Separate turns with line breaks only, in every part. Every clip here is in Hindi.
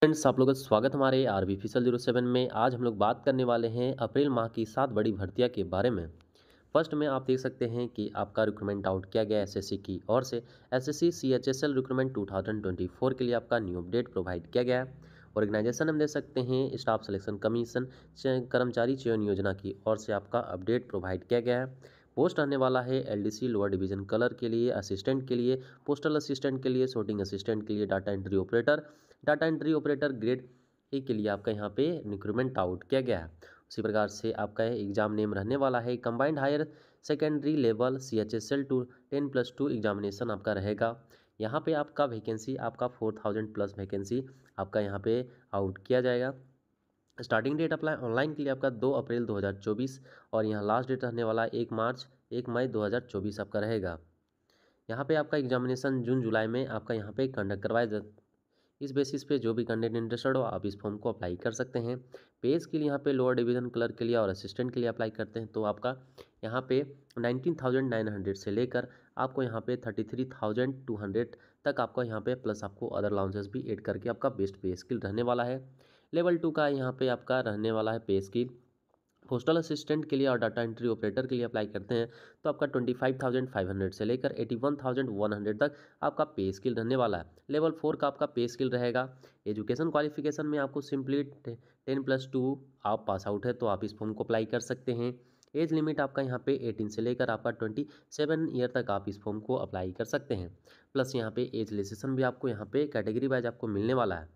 फ्रेंड्स आप लोगों का स्वागत हमारे आर बी फिसल जीरो सेवन में आज हम लोग बात करने वाले हैं अप्रैल माह की सात बड़ी भर्तियां के बारे में फर्स्ट में आप देख सकते हैं कि आपका रिक्रूटमेंट आउट किया गया एसएससी की ओर से SSC CHSL recruitment two thousand twenty four के लिए आपका न्यू अपडेट प्रोवाइड किया गया है ऑर्गेनाइजेशन हम देख सकते हैं स्टाफ सेलेक्शन कमीशन कर्मचारी चयन योजना की ओर से आपका अपडेट प्रोवाइड किया गया है पोस्ट आने वाला है एलडीसी लोअर डिवीजन कलर के लिए असिस्टेंट के लिए पोस्टल असिस्टेंट के लिए सोटिंग असिस्टेंट के लिए data entry operator data entry operator grade A के लिए आपका यहाँ पे रिक्रूटमेंट आउट किया गया है उसी प्रकार से आपका एग्जाम नेम रहने वाला है combined higher secondary level C H S L two ten plus two examination आपका रहेगा यहाँ पे आपका वैकेंसी आपका फोर थाउजेंड प्लस वैकेंसी आपका यहाँ पे आउट किया जाएगा स्टार्टिंग डेट अप्लाई ऑनलाइन के लिए आपका दो अप्रैल दो हज़ार चौबीस और यहाँ लास्ट डेट रहने वाला एक मार्च एक मई दो हज़ार चौबीस आपका रहेगा यहाँ पे आपका एग्जामिनेशन जून जुलाई में आपका यहाँ पे कंडक्ट करवाया इस बेसिस पे जो भी कैंडिडेट इंटरेस्टेड हो आप इस फॉर्म को अप्लाई कर सकते हैं पेज के लिए यहाँ पे लोअर डिवीजन क्लर्क के लिए और असिस्टेंट के लिए अप्लाई करते हैं तो आपका यहाँ पे हंड्रेड से लेकर आपको यहाँ पे हंड्रेड तक आपका यहाँ पे प्लस आपको अदर लाउंजेस भी एड करके आपका बेस्ट पे स्किल रहने वाला है लेवल टू का यहाँ पर आपका रहने वाला है पे स्किल पोस्टल असिस्टेंट के लिए और डाटा एंट्री ऑपरेटर के लिए अप्लाई करते हैं तो आपका twenty five thousand five hundred से लेकर eighty one thousand one hundred तक आपका पे स्किल रहने वाला है लेवल फोर का आपका पे स्किल रहेगा एजुकेशन क्वालिफिकेशन में आपको सिंपली टेन प्लस टू आप पास आउट है तो आप इस फॉर्म को अप्लाई कर सकते हैं एज लिमिट आपका यहाँ पे 18 से लेकर आपका 27 ईयर तक आप इस फॉर्म को अप्लाई कर सकते हैं प्लस यहाँ पे एज लिसेशन भी आपको यहाँ पे कैटेगरी वाइज आपको मिलने वाला है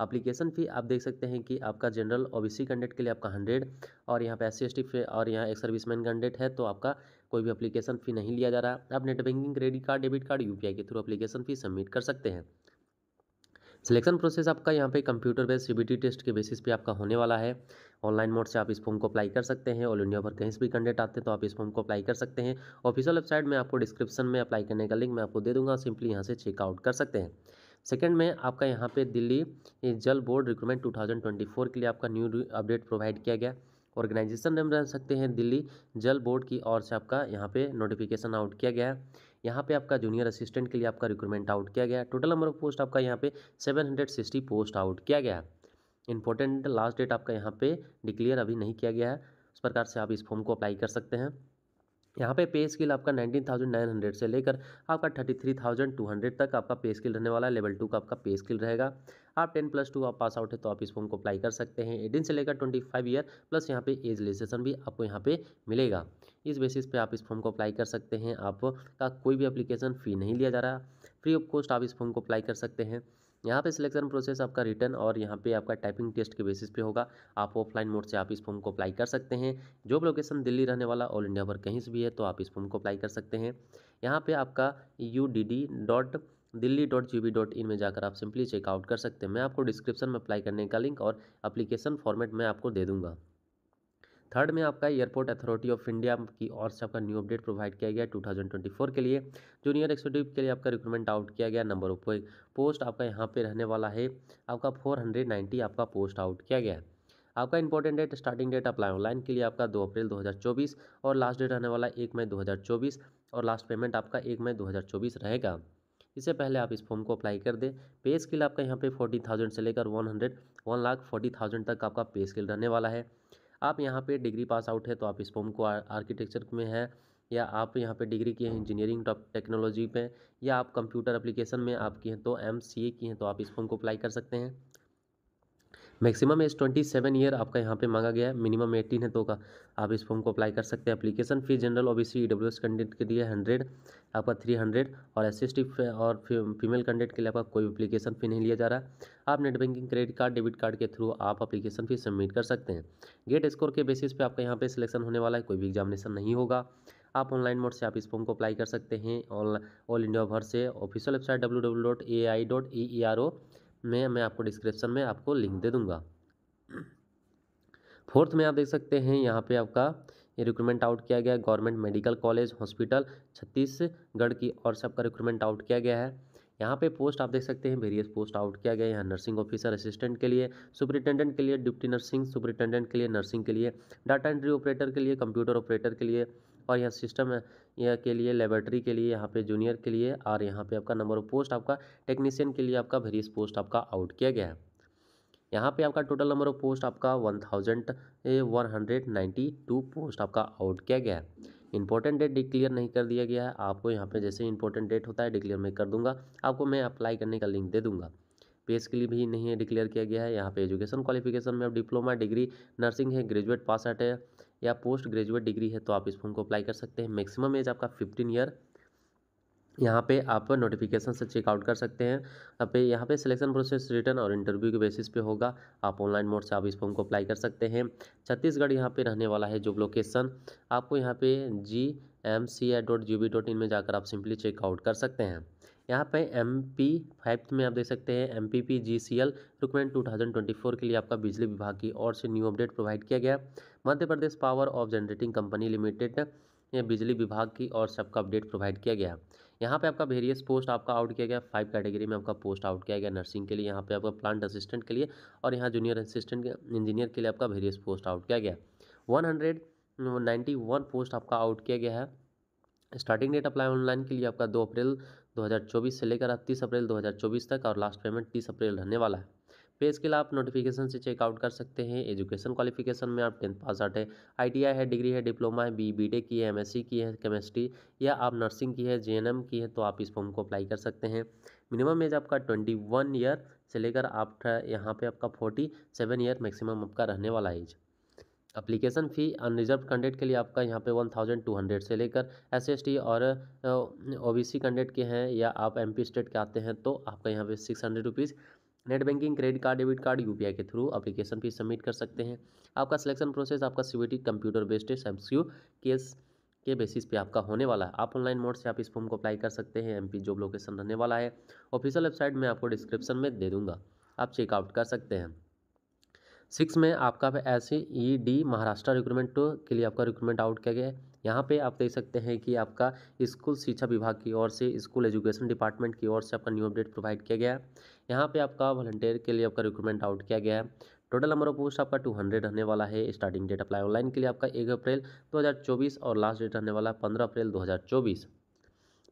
अप्लीकेशन फ़ी आप देख सकते हैं कि आपका जनरल ओ सी कैंडिडेट के लिए आपका हंड्रेड और यहाँ पे एस सी और यहाँ एक सर्विसमैन कैंडिडेट है तो आपका कोई भी अप्लीकेशन फ़ी नहीं लिया जा रहा आप net banking credit card debit card यू के थ्रू अप्लीकेशन फ़ी सबमिट कर सकते हैं सिलेक्शन प्रोसेस आपका यहाँ पे कंप्यूटर बेस्ड सीबीटी टेस्ट के बेसिस पे आपका होने वाला है ऑनलाइन मोड से आप इस फॉर्म को अप्लाई कर सकते हैं ऑल इंडिया पर कहीं से भी कैंडिडेट आते हैं तो आप इस फॉर्म को अप्लाई कर सकते हैं ऑफिशियल वेबसाइट में आपको डिस्क्रिप्शन में अप्लाई करने का लिंक मैं आपको दे दूंगा सिंपली यहाँ से चेकआउट कर सकते हैं सेकंड में आपका यहाँ पे दिल्ली जल बोर्ड रिक्रूटमेंट 2024 के लिए आपका न्यू अपडेट प्रोवाइड किया गया ऑर्गेनाइजेशन नेम रह सकते हैं दिल्ली जल बोर्ड की ओर से आपका यहाँ पे नोटिफिकेशन आउट किया गया है यहाँ पे आपका जूनियर असिस्टेंट के लिए आपका रिक्रूटमेंट आउट किया गया टोटल नंबर ऑफ पोस्ट आपका यहाँ पे सिक्सटी पोस्ट आउट किया गया है इंपॉर्टेंट लास्ट डेट आपका यहाँ पे डिक्लेयर अभी नहीं किया गया है उस प्रकार से आप इस फॉर्म को अप्लाई कर सकते हैं यहाँ पे पे स्किल आपका 19,900 से लेकर आपका 33,200 तक आपका पे स्किल रहने वाला है लेवल टू का आपका पे स्किल रहेगा आप 10 प्लस टू आप पास आउट है तो आप इस फॉर्म को अप्लाई कर सकते हैं एटीन से लेकर 25 ईयर प्लस यहाँ पे एज लिसेशन भी आपको यहाँ पे मिलेगा इस बेसिस पे आप इस फॉर्म को अप्लाई कर सकते हैं आपका कोई भी अप्लीकेशन फ़ी नहीं लिया जा रहा फ्री ऑफ कॉस्ट आप इस फॉर्म को अप्लाई कर सकते हैं यहाँ पे सिलेक्शन प्रोसेस आपका रिटर्न और यहाँ पे आपका टाइपिंग टेस्ट के बेसिस पे होगा आप ऑफलाइन मोड से आप इस फॉर्म को अप्लाई कर सकते हैं जो लोकेशन दिल्ली रहने वाला ऑल इंडिया भर कहीं से भी है तो आप इस फॉर्म को अप्लाई कर सकते हैं यहाँ पर आपका U dot Delhi dot G B dot in में जाकर आप सिंपली चेकआउट कर सकते हैं मैं आपको डिस्क्रिप्शन में अप्लाई करने का लिंक और अप्लीकेशन फॉर्मेट मैं आपको दे दूँगा थर्ड में आपका एयरपोर्ट अथॉरिटी ऑफ इंडिया की और से आपका न्यू अपडेट प्रोवाइड किया गया 2024 के लिए जूनियर एक्सिक्यूटिव के लिए आपका रिक्रूटमेंट आउट किया गया नंबर ऑफ पोस्ट आपका यहाँ पे रहने वाला है आपका 490 आपका पोस्ट आउट किया गया आपका important date starting date apply online के लिए आपका दो अप्रैल दो और लास्ट डेट रहने वाला एक मई दो और लास्ट पेमेंट आपका एक मई दो रहेगा इससे पहले आप इस फॉर्म को अप्लाई कर दें पे स्किल आपका यहाँ पे फोर्टी थाउजेंड से लेकर one hundred one lakh forty thousand तक आपका पे स्किल रहने वाला है आप यहाँ पे डिग्री पास आउट है तो आप इस फॉर्म को आर्किटेक्चर में है या आप यहाँ पे डिग्री किए हैं इंजीनियरिंग टेक्नोलॉजी पे या आप कंप्यूटर एप्लीकेशन में आप किए हैं तो एम सी ए की हैं तो आप इस फॉर्म को अप्लाई कर सकते हैं maximum age twenty seven year आपका यहाँ पे मांगा गया है मिनिमम एटीन है तो का आप इस फॉर्म को अप्लाई कर सकते हैं application fee general OBC EWS candidate के लिए हंड्रेड आपका थ्री हंड्रेड और एस और फीमेल कैंडिडेट के लिए आपका कोई अप्लीकेशन फ़ी नहीं लिया जा रहा है आप net banking credit card debit card के थ्रू आप अपलीकेशन फ़ी सबमिट कर सकते हैं गेट स्कोर के बेसिस पर आपका यहाँ पर सिलेक्शन होने वाला है कोई भी एग्जामिनेशन नहीं होगा आप ऑनलाइन मोड से आप इस फॉर्म को अप्लाई कर सकते हैं ऑल इंडिया भर से official website W W dot A I dot E E R O में मैं आपको डिस्क्रिप्शन में आपको लिंक दे दूँगा फोर्थ में आप देख सकते हैं यहाँ पे आपका ये रिक्रूटमेंट आउट किया गया है government medical college hospital Chhattisgarh की और सबका रिक्रूटमेंट आउट किया गया है यहाँ पे पोस्ट आप देख सकते हैं वेरियस पोस्ट आउट किया गया है यहाँ नर्सिंग ऑफिसर असिस्टेंट के लिए सुपरिटेंडेंट के लिए डिप्टी नर्सिंग सुपरिटेंडेंट के लिए नर्सिंग के लिए डाटा एंट्री ऑपरेटर के लिए कंप्यूटर ऑपरेटर के लिए और यह सिस्टम है यह के लिए लेबोरेटरी के लिए यहाँ पे जूनियर के लिए और यहाँ पे आपका नंबर ऑफ पोस्ट आपका टेक्नीशियन के लिए आपका भेरियस पोस्ट आपका आउट किया गया है यहाँ पे आपका टोटल नंबर ऑफ पोस्ट आपका one thousand one hundred ninety two post आपका आउट किया गया है इंपॉर्टेंट डेट डिक्लेयर नहीं कर दिया गया है आपको यहाँ पे जैसे इंपॉर्टेंट डेट होता है डिक्लेयर मैं कर दूंगा आपको मैं अप्लाई करने का लिंक दे दूंगा पेज के लिए भी नहीं है डिक्लेयर किया गया है यहाँ पे एजुकेशन क्वालिफिकेशन में आप डिप्लोमा डिग्री नर्सिंग है ग्रेजुएट पास आउट है या पोस्ट ग्रेजुएट डिग्री है तो आप इस फॉर्म को अप्लाई कर सकते हैं मैक्सिमम एज आपका फिफ्टीन ईयर यहाँ पे आप नोटिफिकेशन से चेकआउट कर सकते हैं यहाँ पे यहाँ पे सिलेक्शन प्रोसेस रिटर्न और इंटरव्यू के बेसिस पे होगा आप ऑनलाइन मोड से आप इस फॉर्म को अप्लाई कर सकते हैं छत्तीसगढ़ यहाँ पे रहने वाला है जॉब लोकेशन आपको यहाँ पे G M C dot G B dot in में जाकर आप सिंपली चेकआउट कर सकते हैं यहाँ पे एम पी फाइव में आप देख सकते हैं M P P G C L requirement two thousand twenty four के लिए आपका बिजली विभाग की ओर से न्यू अपडेट प्रोवाइड किया गया Madhya Pradesh power of generating company limited ने बिजली विभाग की और सबका अपडेट प्रोवाइड किया गया यहाँ पे आपका वेरियस पोस्ट आपका आउट किया गया फाइव कैटेगरी में आपका पोस्ट आउट किया गया नर्सिंग के लिए यहाँ पे आपका प्लांट असिस्टेंट के लिए और यहाँ जूनियर असिस्टेंट इंजीनियर के लिए आपका वेरियस पोस्ट आउट किया गया one hundred ninety one post आपका आउट किया गया है स्टार्टिंग डेट अप्लाई ऑनलाइन के लिए आपका दो अप्रैल 2024 से लेकर अब 30 अप्रैल 2024 तक और लास्ट पेमेंट 30 अप्रैल रहने वाला है पे स्केल आप नोटिफिकेशन से चेकआउट कर सकते हैं एजुकेशन क्वालिफिकेशन में आप टेंथ पास आउट है आईटीआई है डिग्री है डिप्लोमा है बी बी की है एमएससी की है केमिस्ट्री या आप नर्सिंग की है जेएनएम की है तो आप इस फॉर्म को अप्लाई कर सकते हैं मिनिमम एज आपका ट्वेंटी वन ईयर से लेकर आप यहाँ पर आपका फोर्टी सेवन ईयर मैक्सिमम आपका रहने वाला age application fee unreserved candidate के लिए आपका यहाँ पे वन थाउजेंड टू हंड्रेड से लेकर एस एस टी और ओ बी सी कैंडिडेट के हैं या आप एम पी स्टेट के आते हैं तो आपका यहाँ पे six hundred rupees net banking credit card debit card यू के थ्रू अप्लीकेशन फीस सबमिट कर सकते हैं आपका सिलेक्शन प्रोसेस आपका सी कंप्यूटर बेस्ड है एम केस के बेसिस पे आपका होने वाला है आप ऑनलाइन मोड से आप इस फॉर्म को अप्लाई कर सकते हैं पी जॉब लोकेशन रहने वाला है ऑफिशियल वेबसाइट में आपको डिस्क्रिप्शन में दे दूँगा आप चेकआउट कर सकते हैं सिक्स में आपका S E D Maharashtra recruitment के लिए आपका रिक्रूटमेंट आउट किया गया है यहाँ पे आप देख सकते हैं कि आपका स्कूल शिक्षा विभाग की ओर से स्कूल एजुकेशन डिपार्टमेंट की ओर से आपका न्यू अपडेट प्रोवाइड किया गया है यहाँ पे आपका वॉलंटियर के लिए आपका रिक्रूटमेंट आउट किया गया है टोटल नंबर ऑफ पोस्ट आपका 200 रहने वाला है स्टार्टिंग डेट अप्लाई ऑनलाइन के लिए आपका एक अप्रैल 2024 और लास्ट डेट रहने वाला है पंद्रह अप्रैल 2024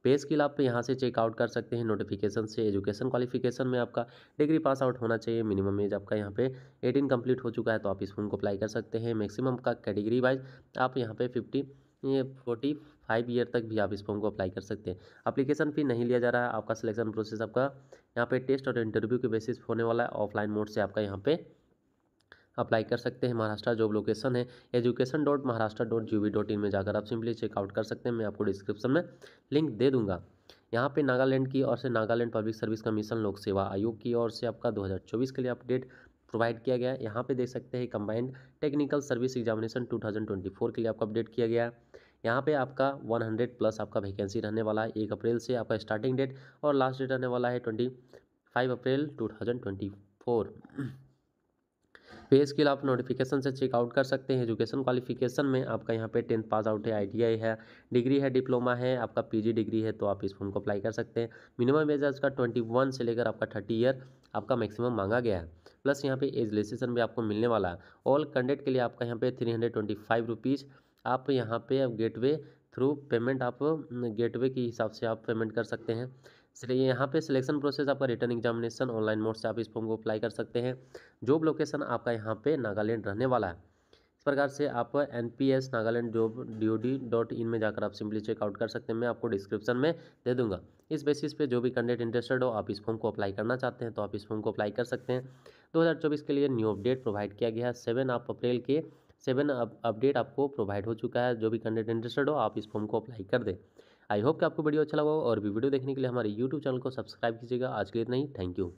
पे स्किल आप यहाँ से चेकआउट कर सकते हैं नोटिफिकेशन से एजुकेशन क्वालिफिकेशन में आपका डिग्री पास आउट होना चाहिए मिनिमम एज आपका यहाँ पे एटीन कंप्लीट हो चुका है तो आप इस फॉर्म को अप्लाई कर सकते हैं मैक्सिमम का कैटेगरी वाइज आप यहाँ पे फिफ्टी ये फोर्टी फाइव ईयर तक भी आप इस फॉर्म को अप्लाई कर सकते हैं अप्लीकेशन फ़ी नहीं लिया जा रहा है आपका सिलेक्शन प्रोसेस आपका यहाँ पे टेस्ट और इंटरव्यू के बेसिस होने वाला है ऑफलाइन मोड से आपका यहाँ पे अप्लाई कर सकते हैं महाराष्ट्र जॉब लोकेशन है education dot Maharashtra dot G dot in में जाकर आप सिंपली चेकआउट कर सकते हैं मैं आपको डिस्क्रिप्शन में लिंक दे दूंगा यहाँ पे नागालैंड की ओर से नागालैंड पब्लिक सर्विस कमीशन लोक सेवा आयोग की ओर से आपका 2024 के लिए अपडेट प्रोवाइड किया गया है यहाँ पर देख सकते हैं कंबाइंड टेक्निकल सर्विस एग्जामिनेशन 2024 के लिए आपका अपडेट किया गया है यहाँ पे आपका 100 प्लस आपका वैकेंसी रहने वाला है एक अप्रैल से आपका स्टार्टिंग डेट और लास्ट डेट रहने वाला है ट्वेंटी फाइव अप्रैल टू पे स्किल आप नोटिफिकेशन से चेकआउट कर सकते हैं एजुकेशन क्वालिफिकेशन में आपका यहाँ पे टेंथ पास आउट है आई है डिग्री है डिप्लोमा है आपका पीजी डिग्री है तो आप इस फॉर्म को अप्लाई कर सकते हैं मिनिमम एज का ट्वेंटी वन से लेकर आपका थर्टी ईयर आपका मैक्सिमम मांगा गया है प्लस यहाँ पे एज लिस्टेशन भी आपको मिलने वाला है ऑल कैंडिडेट के लिए आपका यहाँ पे three hundred twenty five rupees आप यहाँ पे गेटवे थ्रू पेमेंट आप गेटवे के हिसाब से आप पेमेंट कर सकते हैं इसलिए यहाँ पे सिलेक्शन प्रोसेस आपका रिटर्न एग्जामिनेशन ऑनलाइन मोड से आप इस फॉर्म को अप्लाई कर सकते हैं जॉब लोकेशन आपका यहाँ पे नागालैंड रहने वाला है इस प्रकार से आप N P S Nagaland job D O D dot in में जाकर आप सिंपली चेकआउट कर सकते हैं मैं आपको डिस्क्रिप्शन में दे दूंगा इस बेसिस पे जो भी कैंडिडेट इंटरेस्टेड हो आप इस फॉर्म को अप्लाई करना चाहते हैं तो आप इस फॉर्म को अप्लाई कर सकते हैं दो के लिए न्यू अपडेट प्रोवाइड किया गया है सेवन अप्रैल के सेवन अपडेट आपको प्रोवाइड हो चुका है जो भी कंटेंट इंटरेस्टेड हो आप इस फॉर्म को अप्लाई कर दें आई होप कि आपको वीडियो अच्छा लगा और भी वीडियो देखने के लिए हमारे यूट्यूब चैनल को सब्सक्राइब कीजिएगा आज के लिए इतना ही थैंक यू